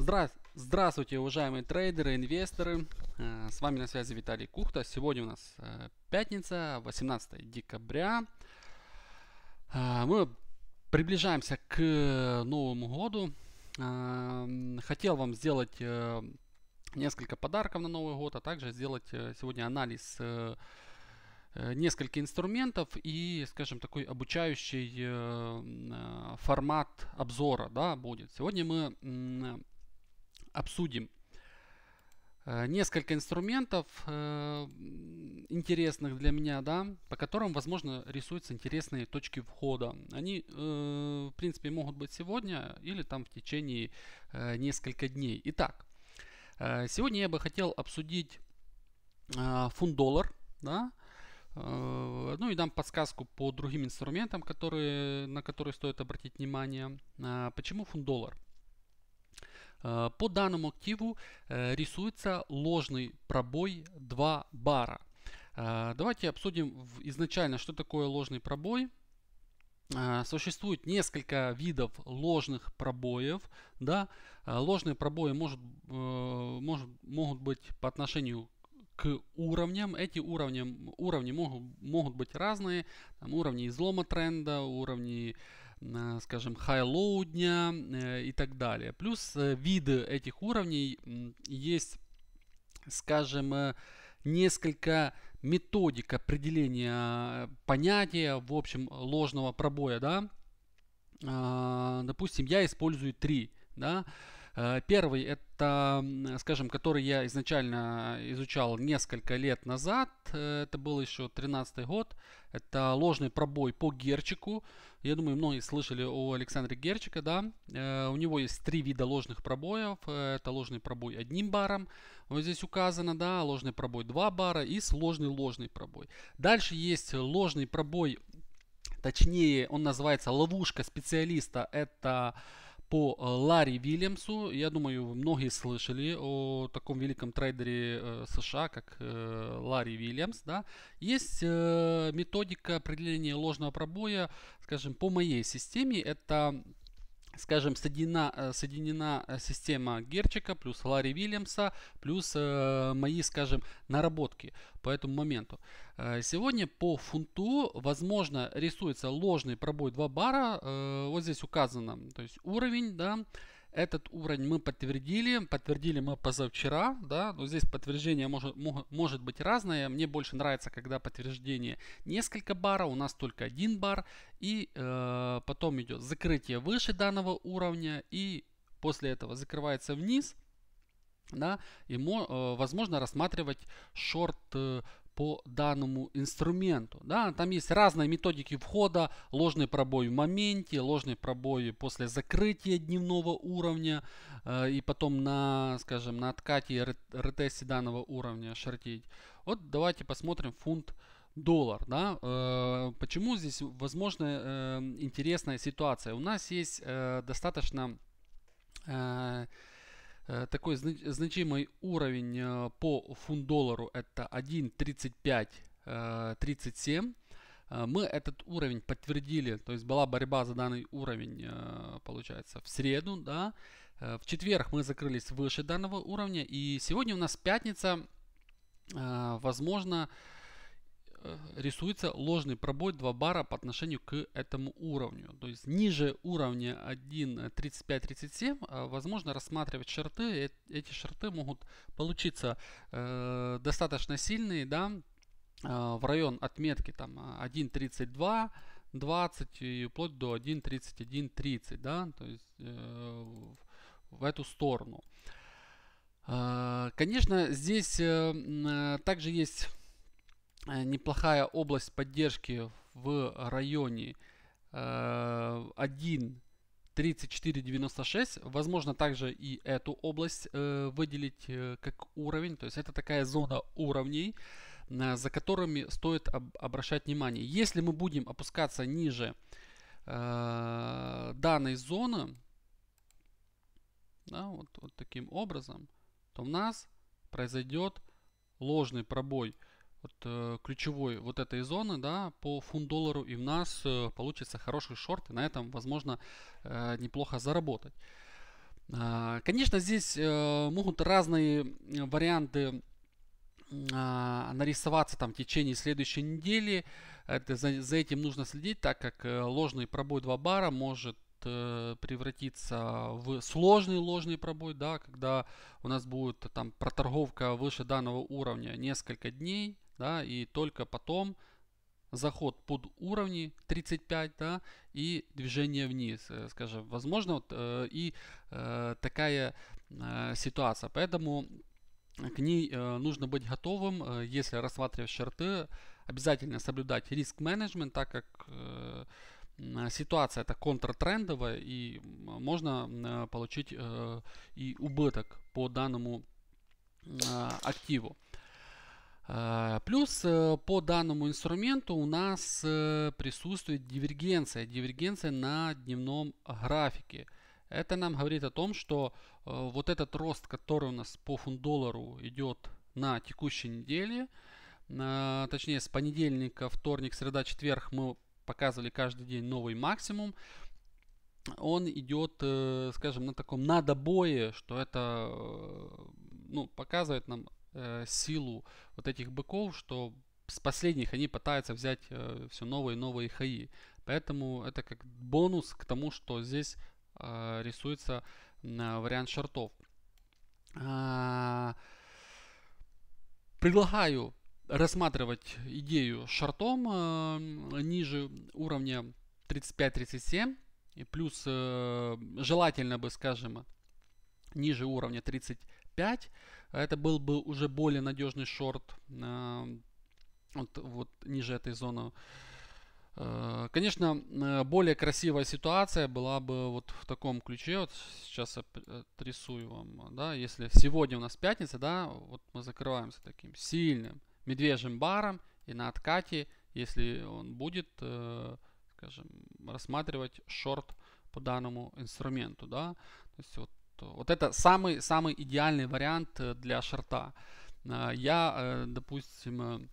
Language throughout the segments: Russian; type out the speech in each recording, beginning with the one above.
Здра... Здравствуйте, уважаемые трейдеры, инвесторы. Э, с вами на связи Виталий Кухта. Сегодня у нас э, пятница, 18 декабря. Э, мы приближаемся к Новому году. Хотел вам сделать несколько подарков на Новый год, а также сделать сегодня анализ несколько инструментов и, скажем, такой обучающий формат обзора да, будет. Сегодня мы обсудим э, несколько инструментов э, интересных для меня, да, по которым, возможно, рисуются интересные точки входа. Они, э, в принципе, могут быть сегодня или там в течение несколько дней. Итак, сегодня я бы хотел обсудить фунт-доллар, да, ну и дам подсказку по другим инструментам, которые, на которые стоит обратить внимание. Почему фунт-доллар? Э, по данному активу э, рисуется ложный пробой 2 бара. Э, давайте обсудим изначально, что такое ложный пробой. Существует несколько видов ложных пробоев. Да? Ложные пробои может, может, могут быть по отношению к уровням. Эти уровни, уровни могут, могут быть разные. Там уровни излома тренда, уровни Э, скажем, high-low дня э, и так далее. Плюс э, виды этих уровней есть, скажем, несколько методик определения понятия, в общем, ложного пробоя, да. А, допустим, я использую три, да. Э, первый это, скажем, который я изначально изучал несколько лет назад. Э, это был еще 13 год. Это ложный пробой по Герчику. Я думаю, многие слышали о Александре Герчика, да. Э, у него есть три вида ложных пробоев. Это ложный пробой одним баром. Вот здесь указано, да, ложный пробой 2 бара и сложный ложный пробой. Дальше есть ложный пробой, точнее он называется ловушка специалиста. Это по э, Ларри Вильямсу. Я думаю, многие слышали о таком великом трейдере э, США, как э, Ларри Вильямс. Да? Есть методика определения ложного пробоя, скажем, по моей системе. Это скажем, соединена, э, соединена э, система Герчика плюс Ларри Вильямса плюс э, мои, скажем, наработки по этому моменту. Э, сегодня по фунту, возможно, рисуется ложный пробой 2 бара. Э, вот здесь указано, то есть уровень, да, этот уровень мы подтвердили, подтвердили мы позавчера, да, но здесь подтверждение может, может быть разное. Мне больше нравится, когда подтверждение несколько бара, у нас только один бар. И э, потом идет закрытие выше данного уровня и после этого закрывается вниз. Да, и, мо, э, возможно, рассматривать шорт э, по данному инструменту. Да? Там есть разные методики входа, ложный пробой в моменте, ложный пробой после закрытия дневного уровня э, и потом на, скажем, на откате и данного уровня шортить. Вот давайте посмотрим фунт доллар. Да? Э, почему здесь возможно э, интересная ситуация? У нас есть э, достаточно э, Э, такой значимый уровень э, по фунт-доллару это 1.3537. Э, мы этот уровень подтвердили, то есть была борьба за данный уровень, получается, в среду, да. В четверг мы закрылись выше данного уровня, и сегодня у нас пятница, возможно, Э, рисуется ложный пробой 2 бара по отношению к этому уровню. То есть ниже уровня 1.35-37 э, а, возможно рассматривать шарты. Э, эти шарты могут получиться э, достаточно сильные, да, а, в район отметки там 1.32, а, 20 и вплоть до 1.31.30, да, то есть э, в эту сторону. Э, конечно, здесь э, также есть Э, неплохая область поддержки в районе 1 э, 3496. Возможно также и эту область э, выделить как уровень. То есть это такая зона уровней, за которыми стоит обращать внимание. Если мы будем опускаться ниже данной зоны, да, вот, вот таким образом, то у нас произойдет ложный пробой вот, э, ключевой вот этой зоны, да, по фунт-доллару, и у нас э, получится хороший шорт, и на этом, возможно, э, неплохо заработать. конечно, здесь могут разные варианты а, нарисоваться там в течение следующей недели. Это, за, за этим нужно следить, так как ложный пробой 2 бара может э, превратиться в сложный ложный пробой, да, когда у нас будет там проторговка выше данного уровня несколько дней, да, и только потом заход под уровни 35, да, и движение вниз, э, скажем, возможно, вот, э, и э, такая ситуация. Поэтому к ней нужно быть готовым, если рассматривать шарты, обязательно соблюдать риск-менеджмент, так как ситуация это контртрендовая и можно получить и убыток по данному активу. А, плюс э, по данному инструменту у нас э, присутствует дивергенция, дивергенция на дневном графике. Это нам говорит о том, что э, вот этот рост, который у нас по фунт-доллару идет на текущей неделе, а, точнее с понедельника, вторник, среда, четверг мы показывали каждый день новый максимум, он идет, скажем, на таком надобое, что это ну, показывает нам э, силу вот этих быков, что с последних они пытаются взять э, все новые и новые хаи. Поэтому это как бонус к тому, что здесь э, рисуется э, вариант шортов. А, предлагаю рассматривать идею шортом э, ниже уровня 35-37 и плюс э, желательно бы, скажем, ниже уровня 35 а это был бы уже более надежный шорт э, вот, вот ниже этой зоны. Э, конечно, э, более красивая ситуация была бы вот в таком ключе. Вот сейчас я отрисую вам. Да, если сегодня у нас пятница, да, вот мы закрываемся таким сильным медвежьим баром и на откате, если он будет, скажем, рассматривать шорт по данному инструменту, да, то есть вот вот это самый-самый идеальный вариант э, для шарта. Э, я, э, допустим,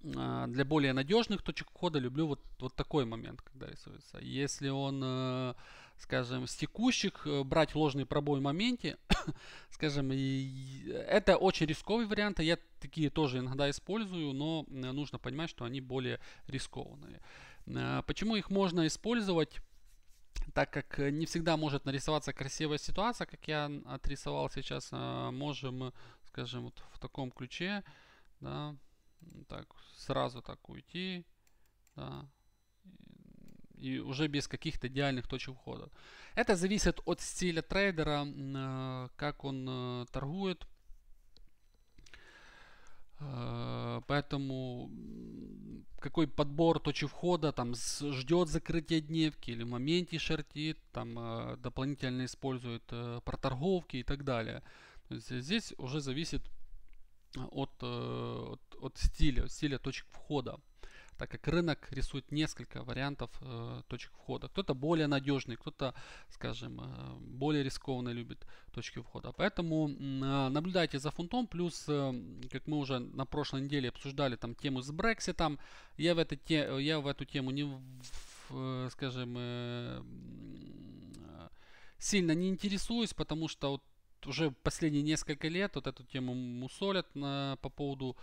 для более надежных точек входа люблю вот, вот такой момент, когда рисуется. Если он, скажем, с текущих брать ложный пробой в моменте, скажем, и это очень рисковый вариант, я такие тоже иногда использую, но нужно понимать, что они более рискованные. Почему их можно использовать? так как э, не всегда может нарисоваться красивая ситуация, как я отрисовал сейчас, а, можем, скажем, вот в таком ключе, да, так, сразу так уйти, да, и уже без каких-то идеальных точек входа. Это зависит от стиля трейдера, э, как он э, торгует, Э, поэтому какой подбор точек входа, там ждет закрытие дневки или в моменте шортит, там э, дополнительно использует э, проторговки и так далее. То есть здесь уже зависит от, от, от стиля, стиля точек входа так как рынок рисует несколько вариантов э, точек входа. Кто-то более надежный, кто-то, скажем, э, более рискованный любит точки входа. Поэтому э, наблюдайте за фунтом. Плюс, э, как мы уже на прошлой неделе обсуждали там тему с Брекситом, я я в эту тему не, в, э, скажем, э, сильно не интересуюсь, потому что вот уже последние несколько лет вот эту тему мусолят на, э, по поводу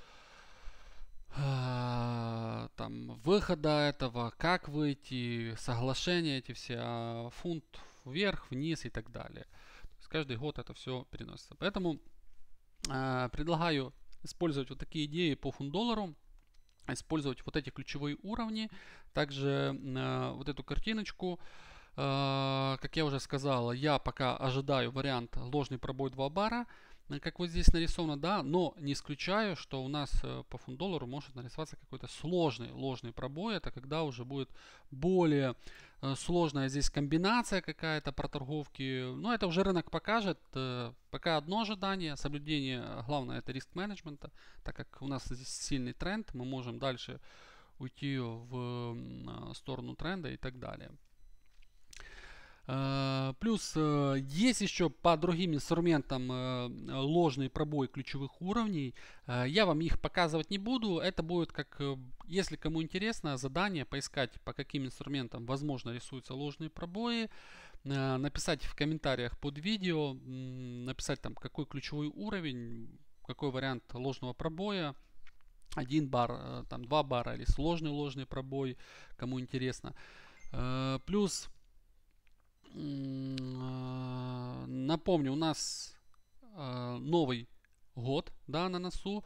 а, там, выхода этого, как выйти, соглашения эти все, а, фунт вверх, вниз и так далее. То есть каждый год это все переносится. Поэтому э, предлагаю использовать вот такие идеи по фунт-доллару, использовать вот эти ключевые уровни, также э, вот эту картиночку. Э, как я уже сказал, я пока ожидаю вариант ложный пробой 2 бара. Э, как вот здесь нарисовано, да, но не исключаю, что у нас э, по фунт-доллару может нарисоваться какой-то сложный ложный пробой. Это когда уже будет более э, сложная здесь комбинация какая-то про торговки. Но ну, это уже рынок покажет. Пока одно ожидание, соблюдение, главное, это риск менеджмента. Так как у нас здесь сильный тренд, мы можем дальше уйти в сторону тренда и так далее. Э, плюс э, есть еще по другим инструментам э, ложный пробой ключевых уровней. Я вам их показывать не буду. Это будет как, если кому интересно, задание поискать, по каким инструментам возможно рисуются ложные пробои. Написать в комментариях под видео, написать там какой ключевой уровень, какой вариант ложного пробоя один бар, там два бара или сложный ложный пробой, кому интересно. Плюс а, напомню, у нас а, Новый год да, на носу.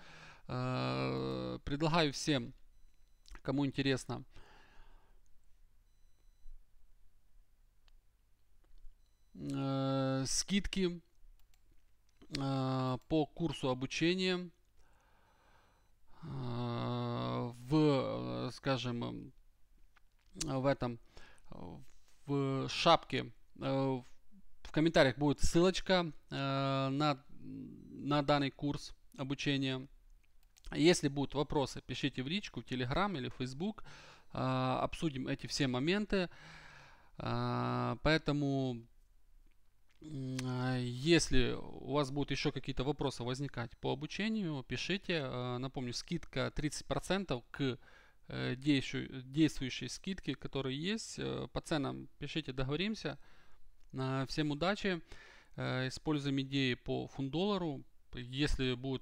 А, предлагаю всем, кому интересно, скидки по курсу обучения в, скажем, в этом в в шапке э, в комментариях будет ссылочка э, на, на данный курс обучения. Если будут вопросы, пишите в личку, в Telegram или в Facebook. Э, обсудим эти все моменты. Поэтому, если у вас будут еще какие-то вопросы возникать по обучению, пишите. Напомню, скидка 30% к Э, действующие скидки, которые есть. Э, по ценам пишите, договоримся. Э, всем удачи. Используем идеи по доллару. Если будет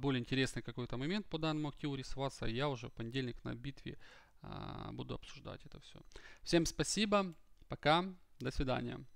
более интересный какой-то момент по данному активу рисоваться, я уже в понедельник на битве буду обсуждать это все. Всем спасибо. Пока. До свидания.